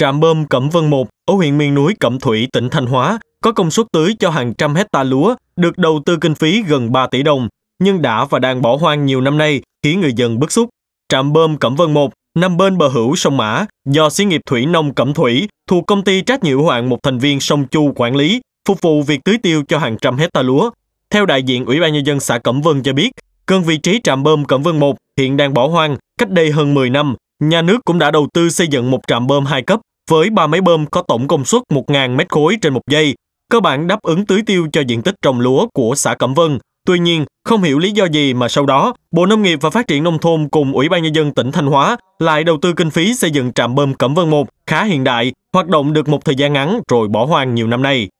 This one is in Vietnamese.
trạm bơm Cẩm Vân 1 ở huyện miền núi Cẩm Thủy, tỉnh Thanh Hóa có công suất tưới cho hàng trăm hecta lúa, được đầu tư kinh phí gần 3 tỷ đồng, nhưng đã và đang bỏ hoang nhiều năm nay, khiến người dân bức xúc. Trạm bơm Cẩm Vân 1 nằm bên bờ hữu sông Mã, do xí nghiệp thủy nông Cẩm Thủy thuộc công ty trách nhiệm hoạn một thành viên sông Chu quản lý, phục vụ việc tưới tiêu cho hàng trăm hecta lúa. Theo đại diện Ủy ban nhân dân xã Cẩm Vân cho biết, gần vị trí trạm bơm Cẩm Vân 1 hiện đang bỏ hoang, cách đây hơn 10 năm, nhà nước cũng đã đầu tư xây dựng một trạm bơm hai cấp với ba máy bơm có tổng công suất 1.000 mét khối trên một giây, cơ bản đáp ứng tưới tiêu cho diện tích trồng lúa của xã Cẩm Vân. Tuy nhiên, không hiểu lý do gì mà sau đó, Bộ Nông nghiệp và Phát triển Nông thôn cùng Ủy ban Nhân dân tỉnh Thanh Hóa lại đầu tư kinh phí xây dựng trạm bơm Cẩm Vân 1 khá hiện đại, hoạt động được một thời gian ngắn rồi bỏ hoang nhiều năm nay.